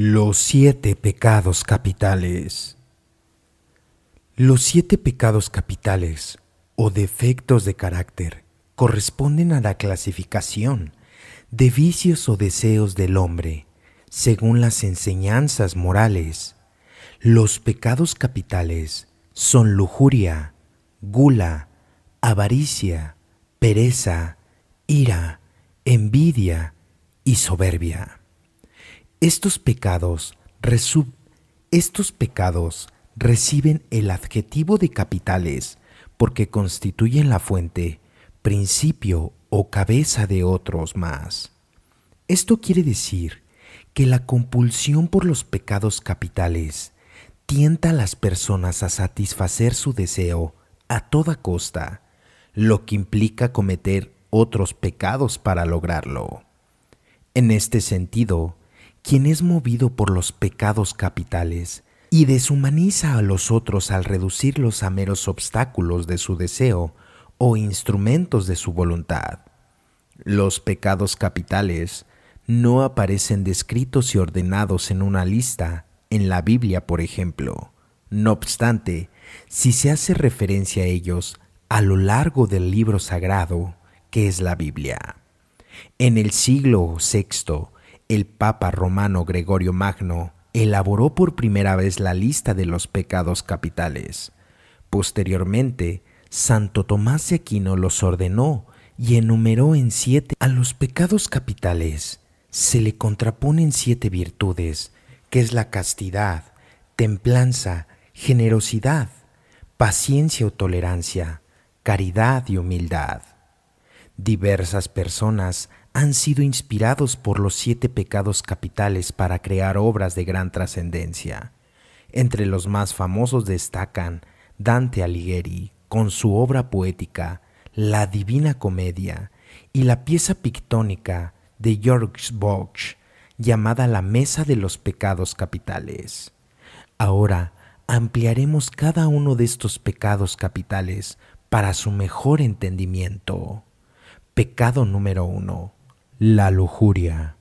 Los siete pecados capitales. Los siete pecados capitales o defectos de carácter corresponden a la clasificación de vicios o deseos del hombre según las enseñanzas morales. Los pecados capitales son lujuria, gula, avaricia, pereza, ira, envidia y soberbia. Estos pecados, estos pecados reciben el adjetivo de capitales porque constituyen la fuente, principio o cabeza de otros más. Esto quiere decir que la compulsión por los pecados capitales tienta a las personas a satisfacer su deseo a toda costa, lo que implica cometer otros pecados para lograrlo. En este sentido, quien es movido por los pecados capitales y deshumaniza a los otros al reducirlos a meros obstáculos de su deseo o instrumentos de su voluntad. Los pecados capitales no aparecen descritos y ordenados en una lista, en la Biblia por ejemplo. No obstante, si se hace referencia a ellos a lo largo del libro sagrado, que es la Biblia. En el siglo VI, el Papa romano Gregorio Magno elaboró por primera vez la lista de los pecados capitales. Posteriormente, Santo Tomás de Aquino los ordenó y enumeró en siete. A los pecados capitales se le contraponen siete virtudes, que es la castidad, templanza, generosidad, paciencia o tolerancia, caridad y humildad. Diversas personas han sido inspirados por los siete pecados capitales para crear obras de gran trascendencia. Entre los más famosos destacan Dante Alighieri con su obra poética La Divina Comedia y la pieza pictónica de George Bosch llamada La Mesa de los Pecados Capitales. Ahora ampliaremos cada uno de estos pecados capitales para su mejor entendimiento. Pecado número uno. La lujuria.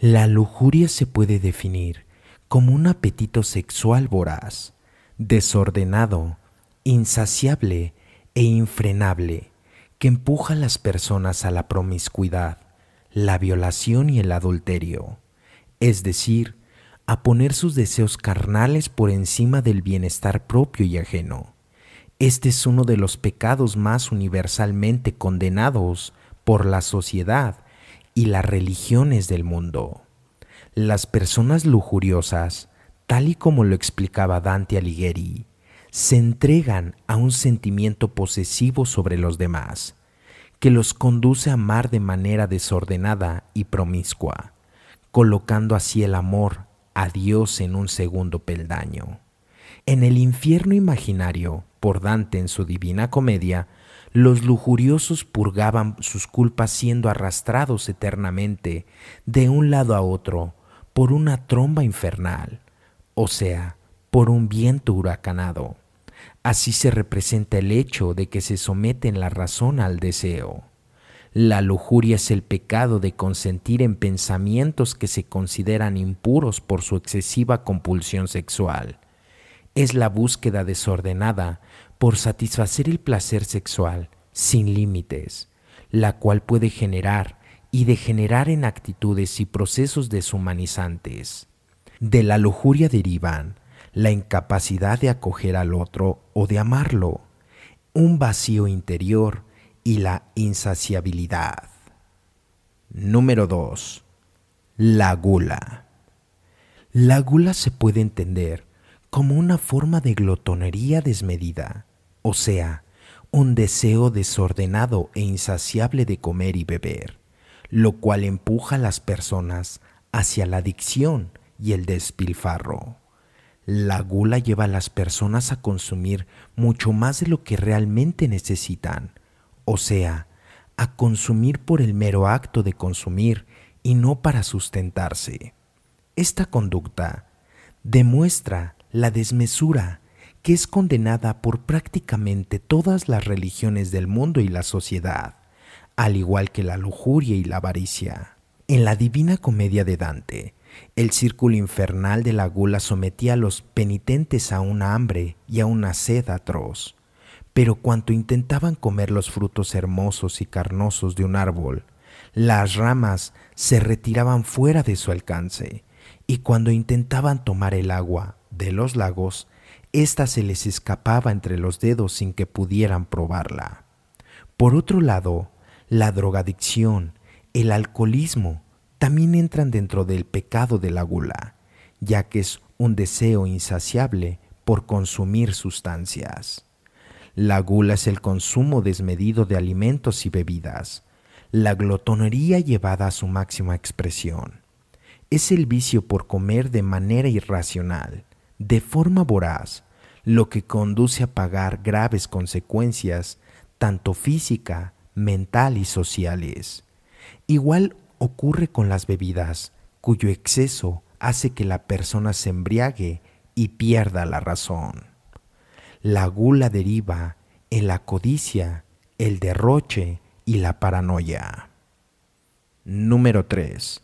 La lujuria se puede definir como un apetito sexual voraz, desordenado, insaciable e infrenable, que empuja a las personas a la promiscuidad, la violación y el adulterio, es decir, a poner sus deseos carnales por encima del bienestar propio y ajeno. Este es uno de los pecados más universalmente condenados por la sociedad y las religiones del mundo. Las personas lujuriosas, tal y como lo explicaba Dante Alighieri, se entregan a un sentimiento posesivo sobre los demás, que los conduce a amar de manera desordenada y promiscua, colocando así el amor a Dios en un segundo peldaño. En el infierno imaginario, por Dante en su Divina Comedia, los lujuriosos purgaban sus culpas siendo arrastrados eternamente de un lado a otro por una tromba infernal, o sea, por un viento huracanado. Así se representa el hecho de que se someten la razón al deseo. La lujuria es el pecado de consentir en pensamientos que se consideran impuros por su excesiva compulsión sexual es la búsqueda desordenada por satisfacer el placer sexual sin límites, la cual puede generar y degenerar en actitudes y procesos deshumanizantes. De la lujuria derivan la incapacidad de acoger al otro o de amarlo, un vacío interior y la insaciabilidad. Número 2. La gula. La gula se puede entender como una forma de glotonería desmedida, o sea, un deseo desordenado e insaciable de comer y beber, lo cual empuja a las personas hacia la adicción y el despilfarro. La gula lleva a las personas a consumir mucho más de lo que realmente necesitan, o sea, a consumir por el mero acto de consumir y no para sustentarse. Esta conducta demuestra la desmesura que es condenada por prácticamente todas las religiones del mundo y la sociedad, al igual que la lujuria y la avaricia. En la Divina Comedia de Dante, el círculo infernal de la gula sometía a los penitentes a una hambre y a una sed atroz, pero cuanto intentaban comer los frutos hermosos y carnosos de un árbol, las ramas se retiraban fuera de su alcance, y cuando intentaban tomar el agua de los lagos, ésta se les escapaba entre los dedos sin que pudieran probarla. Por otro lado, la drogadicción, el alcoholismo, también entran dentro del pecado de la gula, ya que es un deseo insaciable por consumir sustancias. La gula es el consumo desmedido de alimentos y bebidas, la glotonería llevada a su máxima expresión. Es el vicio por comer de manera irracional, de forma voraz, lo que conduce a pagar graves consecuencias, tanto física, mental y sociales. Igual ocurre con las bebidas, cuyo exceso hace que la persona se embriague y pierda la razón. La gula deriva en la codicia, el derroche y la paranoia. Número 3.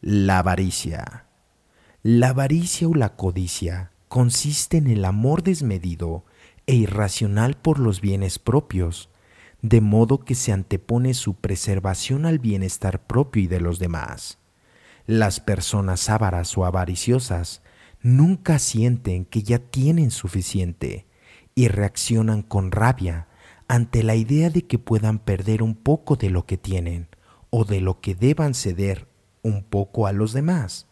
La avaricia. La avaricia o la codicia consiste en el amor desmedido e irracional por los bienes propios, de modo que se antepone su preservación al bienestar propio y de los demás. Las personas avaras o avariciosas nunca sienten que ya tienen suficiente y reaccionan con rabia ante la idea de que puedan perder un poco de lo que tienen o de lo que deban ceder un poco a los demás.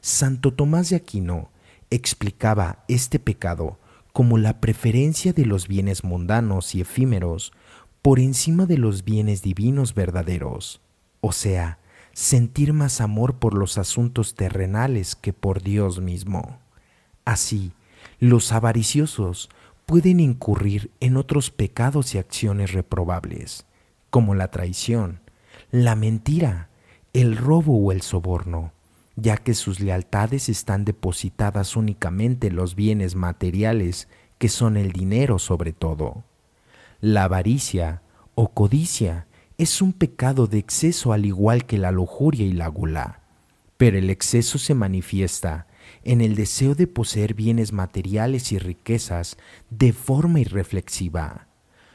Santo Tomás de Aquino explicaba este pecado como la preferencia de los bienes mundanos y efímeros por encima de los bienes divinos verdaderos, o sea, sentir más amor por los asuntos terrenales que por Dios mismo. Así, los avariciosos pueden incurrir en otros pecados y acciones reprobables, como la traición, la mentira, el robo o el soborno, ya que sus lealtades están depositadas únicamente en los bienes materiales, que son el dinero sobre todo. La avaricia o codicia es un pecado de exceso al igual que la lujuria y la gula, pero el exceso se manifiesta en el deseo de poseer bienes materiales y riquezas de forma irreflexiva.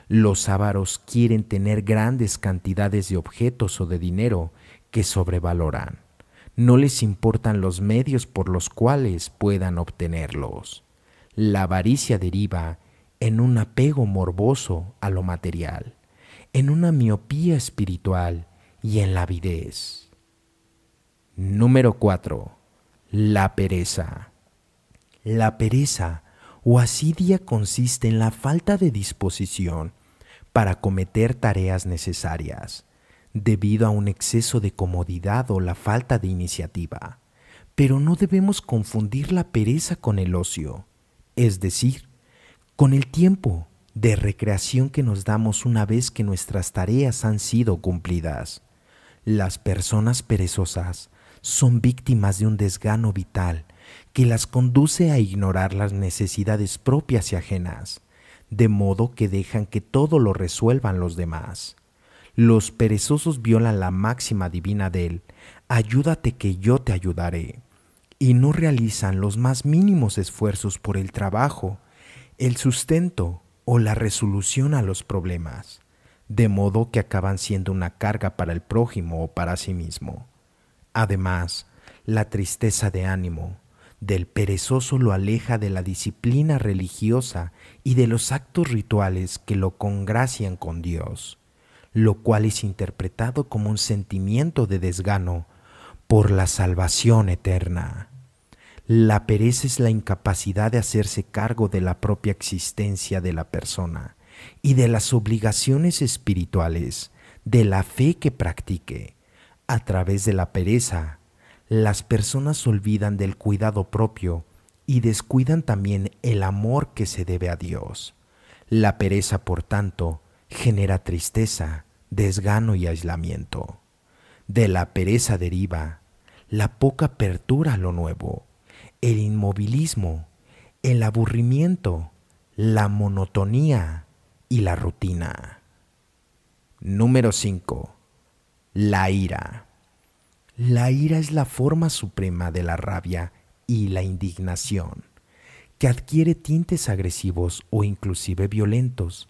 Los avaros quieren tener grandes cantidades de objetos o de dinero que sobrevaloran no les importan los medios por los cuales puedan obtenerlos. La avaricia deriva en un apego morboso a lo material, en una miopía espiritual y en la avidez. Número 4. La pereza. La pereza o asidia consiste en la falta de disposición para cometer tareas necesarias, debido a un exceso de comodidad o la falta de iniciativa. Pero no debemos confundir la pereza con el ocio, es decir, con el tiempo de recreación que nos damos una vez que nuestras tareas han sido cumplidas. Las personas perezosas son víctimas de un desgano vital que las conduce a ignorar las necesidades propias y ajenas, de modo que dejan que todo lo resuelvan los demás. Los perezosos violan la máxima divina de él, ayúdate que yo te ayudaré, y no realizan los más mínimos esfuerzos por el trabajo, el sustento o la resolución a los problemas, de modo que acaban siendo una carga para el prójimo o para sí mismo. Además, la tristeza de ánimo del perezoso lo aleja de la disciplina religiosa y de los actos rituales que lo congracian con Dios lo cual es interpretado como un sentimiento de desgano por la salvación eterna. La pereza es la incapacidad de hacerse cargo de la propia existencia de la persona y de las obligaciones espirituales, de la fe que practique. A través de la pereza, las personas olvidan del cuidado propio y descuidan también el amor que se debe a Dios. La pereza, por tanto, genera tristeza, desgano y aislamiento. De la pereza deriva la poca apertura a lo nuevo, el inmovilismo, el aburrimiento, la monotonía y la rutina. Número 5. La ira. La ira es la forma suprema de la rabia y la indignación, que adquiere tintes agresivos o inclusive violentos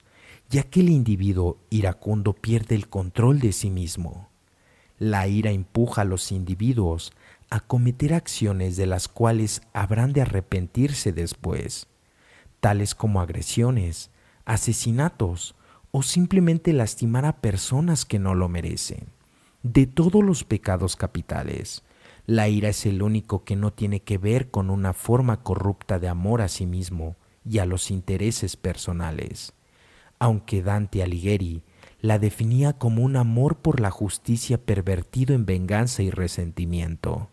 ya que el individuo iracundo pierde el control de sí mismo. La ira empuja a los individuos a cometer acciones de las cuales habrán de arrepentirse después, tales como agresiones, asesinatos o simplemente lastimar a personas que no lo merecen. De todos los pecados capitales, la ira es el único que no tiene que ver con una forma corrupta de amor a sí mismo y a los intereses personales aunque Dante Alighieri la definía como un amor por la justicia pervertido en venganza y resentimiento.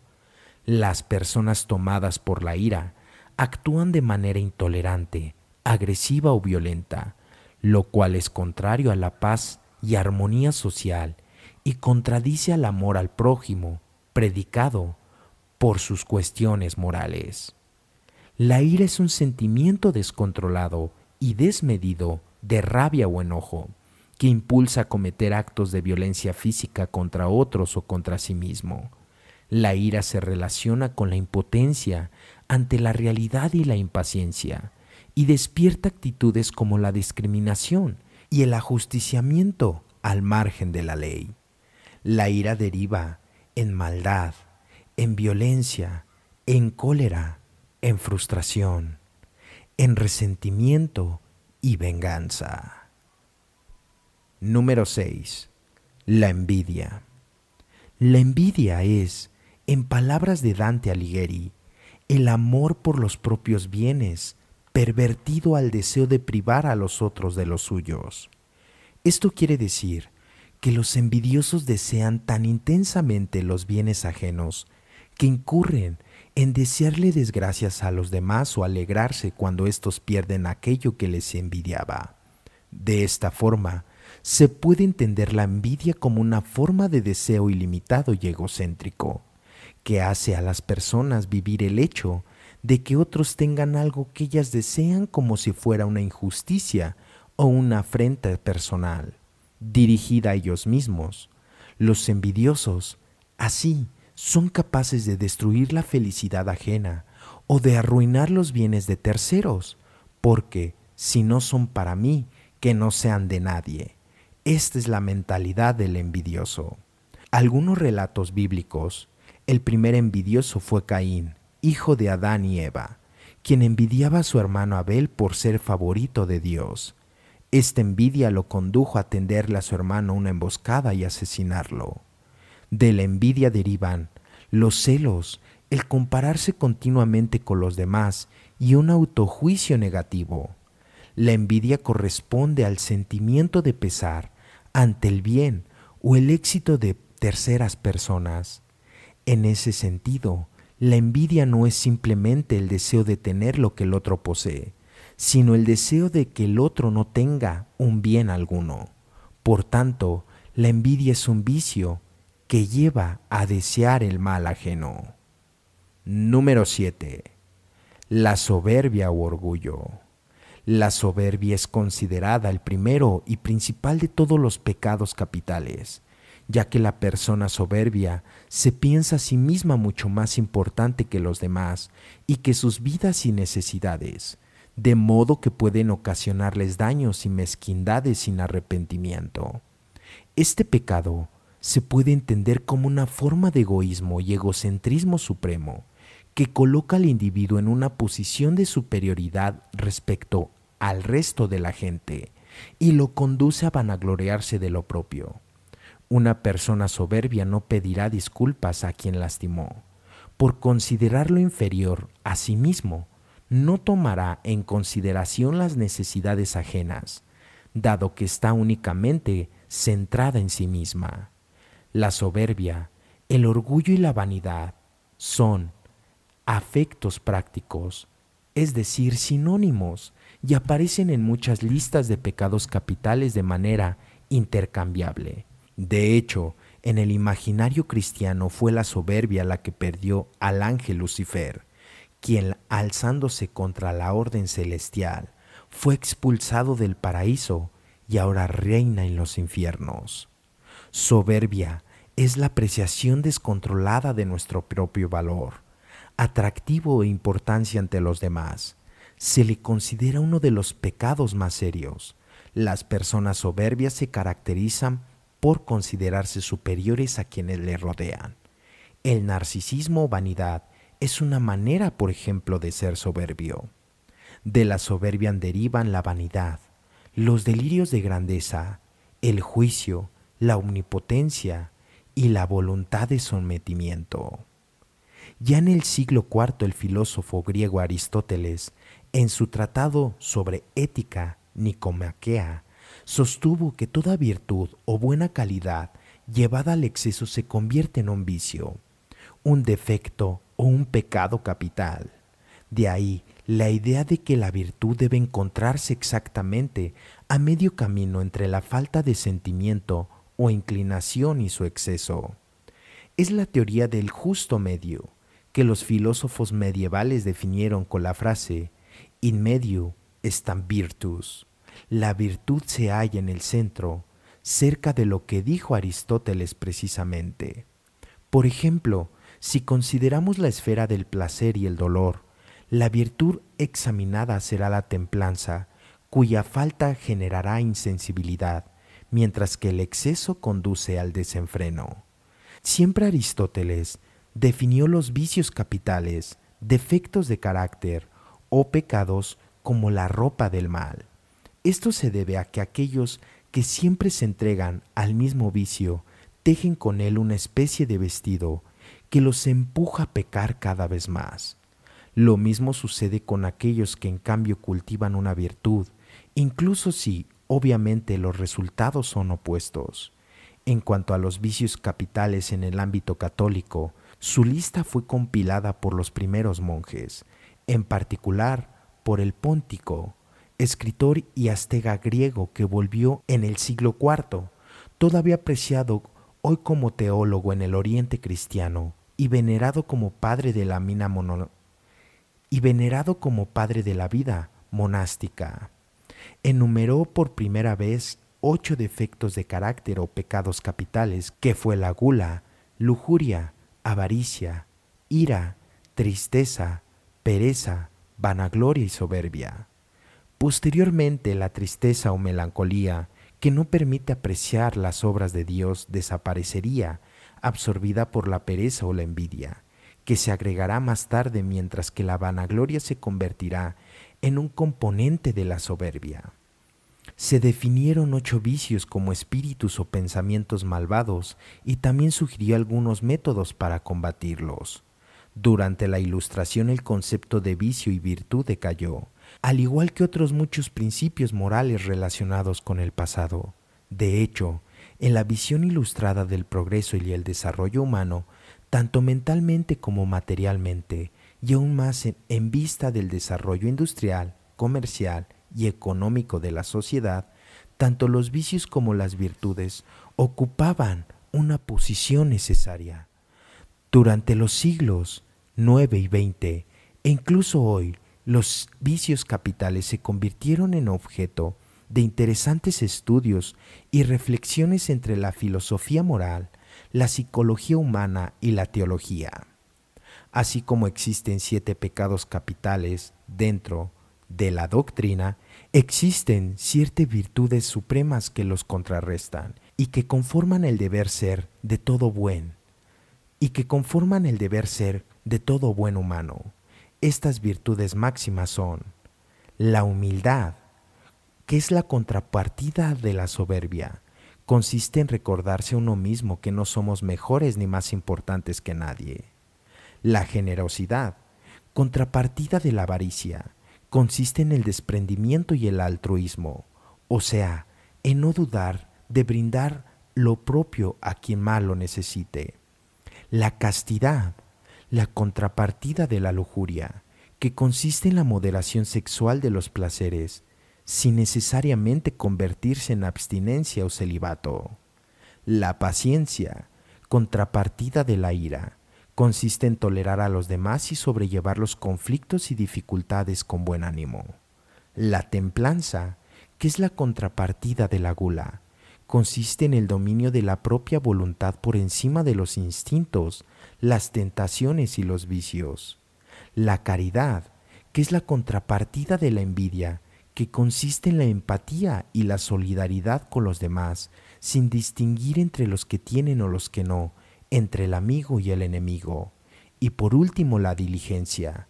Las personas tomadas por la ira actúan de manera intolerante, agresiva o violenta, lo cual es contrario a la paz y armonía social y contradice al amor al prójimo, predicado por sus cuestiones morales. La ira es un sentimiento descontrolado y desmedido de rabia o enojo, que impulsa a cometer actos de violencia física contra otros o contra sí mismo. La ira se relaciona con la impotencia ante la realidad y la impaciencia, y despierta actitudes como la discriminación y el ajusticiamiento al margen de la ley. La ira deriva en maldad, en violencia, en cólera, en frustración, en resentimiento y venganza. Número 6. La envidia. La envidia es, en palabras de Dante Alighieri, el amor por los propios bienes, pervertido al deseo de privar a los otros de los suyos. Esto quiere decir que los envidiosos desean tan intensamente los bienes ajenos que incurren en desearle desgracias a los demás o alegrarse cuando éstos pierden aquello que les envidiaba. De esta forma, se puede entender la envidia como una forma de deseo ilimitado y egocéntrico, que hace a las personas vivir el hecho de que otros tengan algo que ellas desean como si fuera una injusticia o una afrenta personal, dirigida a ellos mismos. Los envidiosos, así, son capaces de destruir la felicidad ajena o de arruinar los bienes de terceros, porque si no son para mí, que no sean de nadie. Esta es la mentalidad del envidioso. Algunos relatos bíblicos. El primer envidioso fue Caín, hijo de Adán y Eva, quien envidiaba a su hermano Abel por ser favorito de Dios. Esta envidia lo condujo a tenderle a su hermano una emboscada y asesinarlo de la envidia derivan los celos, el compararse continuamente con los demás y un autojuicio negativo. La envidia corresponde al sentimiento de pesar ante el bien o el éxito de terceras personas. En ese sentido, la envidia no es simplemente el deseo de tener lo que el otro posee, sino el deseo de que el otro no tenga un bien alguno. Por tanto, la envidia es un vicio que lleva a desear el mal ajeno. Número 7. La soberbia o orgullo. La soberbia es considerada el primero y principal de todos los pecados capitales, ya que la persona soberbia se piensa a sí misma mucho más importante que los demás y que sus vidas y necesidades, de modo que pueden ocasionarles daños y mezquindades sin arrepentimiento. Este pecado se puede entender como una forma de egoísmo y egocentrismo supremo que coloca al individuo en una posición de superioridad respecto al resto de la gente y lo conduce a vanagloriarse de lo propio. Una persona soberbia no pedirá disculpas a quien lastimó. Por considerarlo inferior a sí mismo, no tomará en consideración las necesidades ajenas, dado que está únicamente centrada en sí misma. La soberbia, el orgullo y la vanidad son afectos prácticos, es decir, sinónimos, y aparecen en muchas listas de pecados capitales de manera intercambiable. De hecho, en el imaginario cristiano fue la soberbia la que perdió al ángel Lucifer, quien, alzándose contra la orden celestial, fue expulsado del paraíso y ahora reina en los infiernos. Soberbia es la apreciación descontrolada de nuestro propio valor, atractivo e importancia ante los demás. Se le considera uno de los pecados más serios. Las personas soberbias se caracterizan por considerarse superiores a quienes le rodean. El narcisismo o vanidad es una manera, por ejemplo, de ser soberbio. De la soberbia derivan la vanidad, los delirios de grandeza, el juicio, la omnipotencia, y la voluntad de sometimiento. Ya en el siglo IV el filósofo griego Aristóteles, en su tratado sobre ética nicomaquea, sostuvo que toda virtud o buena calidad llevada al exceso se convierte en un vicio, un defecto o un pecado capital. De ahí la idea de que la virtud debe encontrarse exactamente a medio camino entre la falta de sentimiento o inclinación y su exceso. Es la teoría del justo medio, que los filósofos medievales definieron con la frase in medio están virtus. La virtud se halla en el centro, cerca de lo que dijo Aristóteles precisamente. Por ejemplo, si consideramos la esfera del placer y el dolor, la virtud examinada será la templanza, cuya falta generará insensibilidad, mientras que el exceso conduce al desenfreno. Siempre Aristóteles definió los vicios capitales, defectos de carácter o pecados como la ropa del mal. Esto se debe a que aquellos que siempre se entregan al mismo vicio tejen con él una especie de vestido que los empuja a pecar cada vez más. Lo mismo sucede con aquellos que en cambio cultivan una virtud, incluso si obviamente los resultados son opuestos. En cuanto a los vicios capitales en el ámbito católico, su lista fue compilada por los primeros monjes, en particular por el Póntico, escritor y astega griego que volvió en el siglo IV, todavía apreciado hoy como teólogo en el Oriente cristiano y venerado como padre de la mina y venerado como padre de la vida monástica enumeró por primera vez ocho defectos de carácter o pecados capitales, que fue la gula, lujuria, avaricia, ira, tristeza, pereza, vanagloria y soberbia. Posteriormente la tristeza o melancolía, que no permite apreciar las obras de Dios, desaparecería, absorbida por la pereza o la envidia, que se agregará más tarde mientras que la vanagloria se convertirá en un componente de la soberbia. Se definieron ocho vicios como espíritus o pensamientos malvados y también sugirió algunos métodos para combatirlos. Durante la Ilustración el concepto de vicio y virtud decayó, al igual que otros muchos principios morales relacionados con el pasado. De hecho, en la visión ilustrada del progreso y el desarrollo humano, tanto mentalmente como materialmente, y aún más en, vista del desarrollo industrial, comercial y económico de la sociedad, tanto los vicios como las virtudes ocupaban una posición necesaria. Durante los siglos IX y XX, e incluso hoy, los vicios capitales se convirtieron en objeto de interesantes estudios y reflexiones entre la filosofía moral, la psicología humana y la teología así como existen siete pecados capitales dentro de la doctrina, existen siete virtudes supremas que los contrarrestan y que conforman el deber ser de todo buen y que conforman el deber ser de todo buen humano. Estas virtudes máximas son la humildad, que es la contrapartida de la soberbia, consiste en recordarse uno mismo que no somos mejores ni más importantes que nadie. La generosidad, contrapartida de la avaricia, consiste en el desprendimiento y el altruismo, o sea, en no dudar de brindar lo propio a quien malo lo necesite. La castidad, la contrapartida de la lujuria, que consiste en la moderación sexual de los placeres, sin necesariamente convertirse en abstinencia o celibato. La paciencia, contrapartida de la ira, consiste en tolerar a los demás y sobrellevar los conflictos y dificultades con buen ánimo. La templanza, que es la contrapartida de la gula, consiste en el dominio de la propia voluntad por encima de los instintos, las tentaciones y los vicios. La caridad, que es la contrapartida de la envidia, que consiste en la empatía y la solidaridad con los demás, sin distinguir entre los que tienen o los que no, entre el amigo y el enemigo, y por último la diligencia,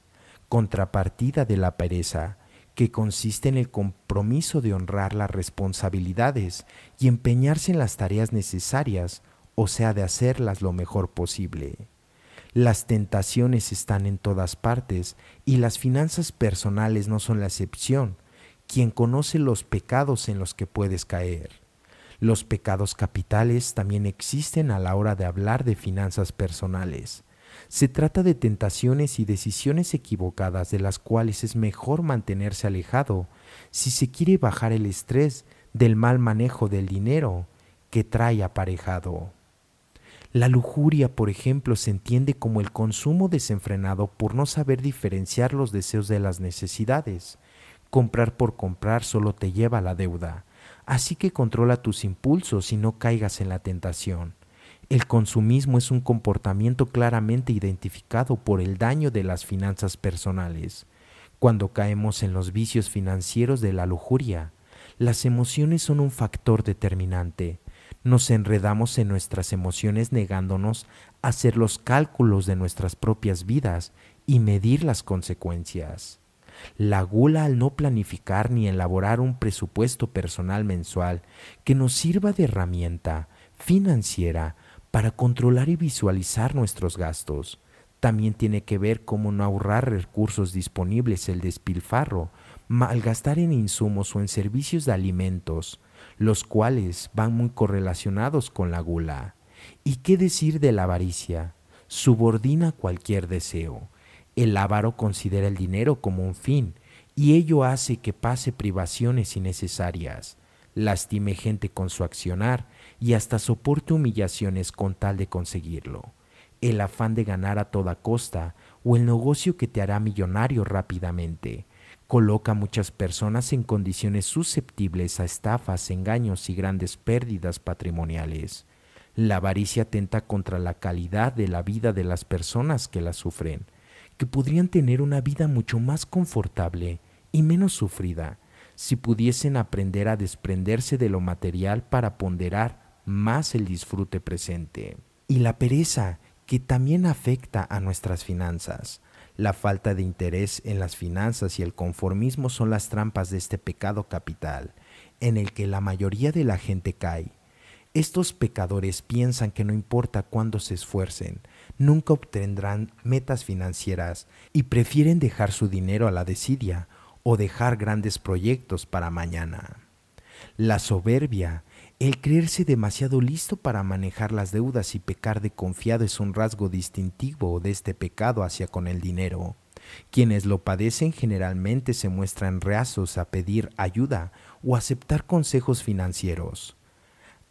contrapartida de la pereza, que consiste en el compromiso de honrar las responsabilidades y empeñarse en las tareas necesarias, o sea, de hacerlas lo mejor posible. Las tentaciones están en todas partes y las finanzas personales no son la excepción. Quien conoce los pecados en los que puedes caer los pecados capitales también existen a la hora de hablar de finanzas personales. Se trata de tentaciones y decisiones equivocadas de las cuales es mejor mantenerse alejado si se quiere bajar el estrés del mal manejo del dinero que trae aparejado. La lujuria, por ejemplo, se entiende como el consumo desenfrenado por no saber diferenciar los deseos de las necesidades. Comprar por comprar solo te lleva a la deuda. Así que controla tus impulsos y no caigas en la tentación. El consumismo es un comportamiento claramente identificado por el daño de las finanzas personales. Cuando caemos en los vicios financieros de la lujuria, las emociones son un factor determinante. Nos enredamos en nuestras emociones negándonos a hacer los cálculos de nuestras propias vidas y medir las consecuencias la gula al no planificar ni elaborar un presupuesto personal mensual que nos sirva de herramienta financiera para controlar y visualizar nuestros gastos. También tiene que ver cómo no ahorrar recursos disponibles, el despilfarro, malgastar en insumos o en servicios de alimentos, los cuales van muy correlacionados con la gula. ¿Y qué decir de la avaricia? Subordina cualquier deseo el avaro considera el dinero como un fin y ello hace que pase privaciones innecesarias, lastime gente con su accionar y hasta soporte humillaciones con tal de conseguirlo. El afán de ganar a toda costa o el negocio que te hará millonario rápidamente coloca a muchas personas en condiciones susceptibles a estafas, engaños y grandes pérdidas patrimoniales. La avaricia atenta contra la calidad de la vida de las personas que la sufren que podrían tener una vida mucho más confortable y menos sufrida si pudiesen aprender a desprenderse de lo material para ponderar más el disfrute presente. Y la pereza, que también afecta a nuestras finanzas. La falta de interés en las finanzas y el conformismo son las trampas de este pecado capital, en el que la mayoría de la gente cae. Estos pecadores piensan que no importa cuándo se esfuercen, nunca obtendrán metas financieras y prefieren dejar su dinero a la desidia o dejar grandes proyectos para mañana. La soberbia, el creerse demasiado listo para manejar las deudas y pecar de confiado es un rasgo distintivo de este pecado hacia con el dinero. Quienes lo padecen generalmente se muestran reazos a pedir ayuda o aceptar consejos financieros.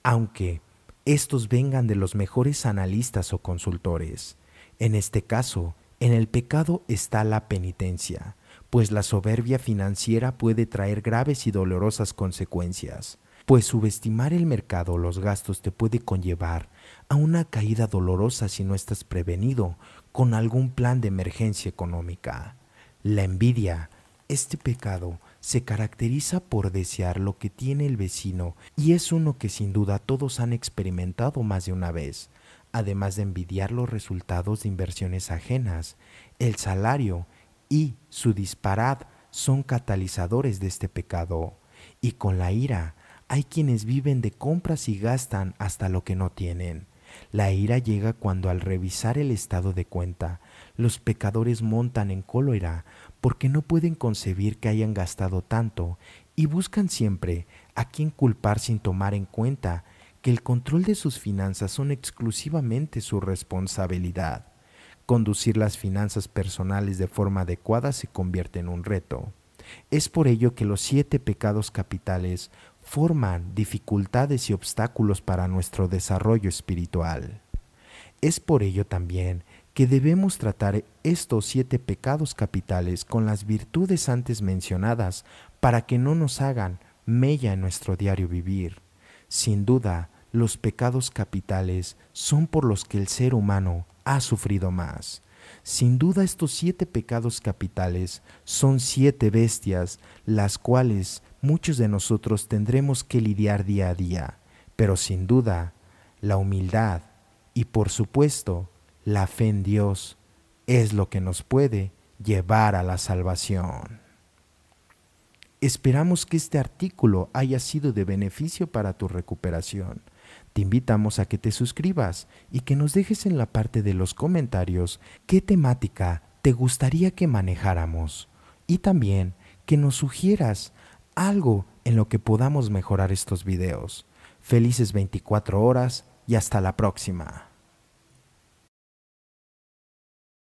Aunque estos vengan de los mejores analistas o consultores. En este caso, en el pecado está la penitencia, pues la soberbia financiera puede traer graves y dolorosas consecuencias, pues subestimar el mercado o los gastos te puede conllevar a una caída dolorosa si no estás prevenido con algún plan de emergencia económica. La envidia, este pecado, se caracteriza por desear lo que tiene el vecino y es uno que sin duda todos han experimentado más de una vez, además de envidiar los resultados de inversiones ajenas, el salario y su disparad son catalizadores de este pecado. Y con la ira, hay quienes viven de compras y gastan hasta lo que no tienen. La ira llega cuando al revisar el estado de cuenta, los pecadores montan en cólera porque no pueden concebir que hayan gastado tanto y buscan siempre a quien culpar sin tomar en cuenta que el control de sus finanzas son exclusivamente su responsabilidad. Conducir las finanzas personales de forma adecuada se convierte en un reto. Es por ello que los siete pecados capitales forman dificultades y obstáculos para nuestro desarrollo espiritual. Es por ello también que debemos tratar estos siete pecados capitales con las virtudes antes mencionadas para que no nos hagan mella en nuestro diario vivir. Sin duda, los pecados capitales son por los que el ser humano ha sufrido más. Sin duda estos siete pecados capitales son siete bestias, las cuales muchos de nosotros tendremos que lidiar día a día, pero sin duda, la humildad y por supuesto la fe en Dios es lo que nos puede llevar a la salvación. Esperamos que este artículo haya sido de beneficio para tu recuperación. Te invitamos a que te suscribas y que nos dejes en la parte de los comentarios qué temática te gustaría que manejáramos y también que nos sugieras algo en lo que podamos mejorar estos videos. Felices 24 horas y hasta la próxima.